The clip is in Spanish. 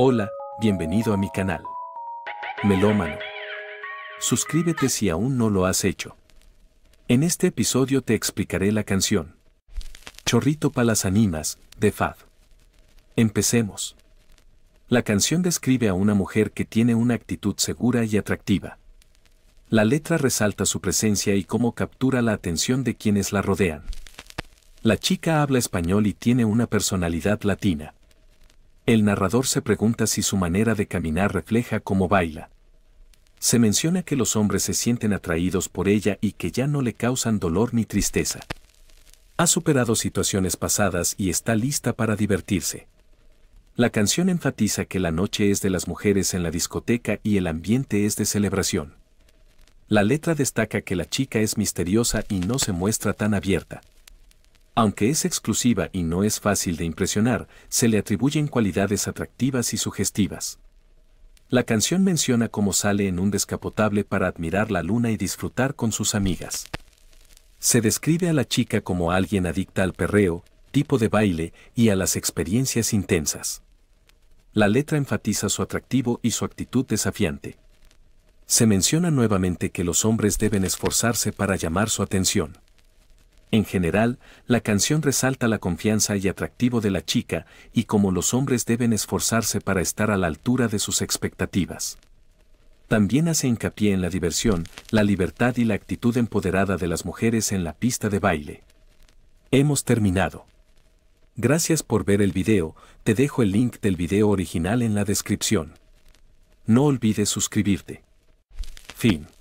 Hola, bienvenido a mi canal. Melómano. Suscríbete si aún no lo has hecho. En este episodio te explicaré la canción. Chorrito para las animas, de Fad. Empecemos. La canción describe a una mujer que tiene una actitud segura y atractiva. La letra resalta su presencia y cómo captura la atención de quienes la rodean. La chica habla español y tiene una personalidad latina. El narrador se pregunta si su manera de caminar refleja cómo baila. Se menciona que los hombres se sienten atraídos por ella y que ya no le causan dolor ni tristeza. Ha superado situaciones pasadas y está lista para divertirse. La canción enfatiza que la noche es de las mujeres en la discoteca y el ambiente es de celebración. La letra destaca que la chica es misteriosa y no se muestra tan abierta. Aunque es exclusiva y no es fácil de impresionar, se le atribuyen cualidades atractivas y sugestivas. La canción menciona cómo sale en un descapotable para admirar la luna y disfrutar con sus amigas. Se describe a la chica como alguien adicta al perreo, tipo de baile y a las experiencias intensas. La letra enfatiza su atractivo y su actitud desafiante. Se menciona nuevamente que los hombres deben esforzarse para llamar su atención. En general, la canción resalta la confianza y atractivo de la chica y cómo los hombres deben esforzarse para estar a la altura de sus expectativas. También hace hincapié en la diversión, la libertad y la actitud empoderada de las mujeres en la pista de baile. Hemos terminado. Gracias por ver el video, te dejo el link del video original en la descripción. No olvides suscribirte. Fin.